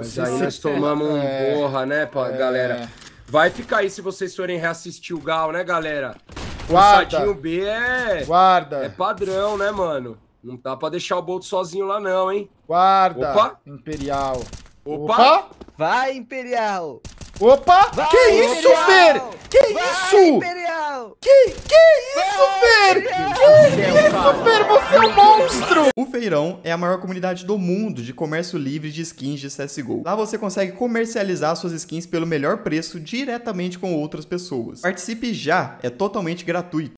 Mas aí nós tomamos um porra, é. né, pra é. galera? Vai ficar aí se vocês forem reassistir o Gal, né, galera? Guarda. O B é. Guarda. É padrão, né, mano? Não dá pra deixar o Bolt sozinho lá, não, hein? Guarda. Opa. Imperial. Opa. Opa. Vai, Imperial. Opa! Vai, que isso, Fer? Que vai, isso? Imperial. Que, que isso, Fer? Que, que isso, Fer? O Feirão é a maior comunidade do mundo de comércio livre de skins de CSGO. Lá você consegue comercializar suas skins pelo melhor preço diretamente com outras pessoas. Participe já, é totalmente gratuito.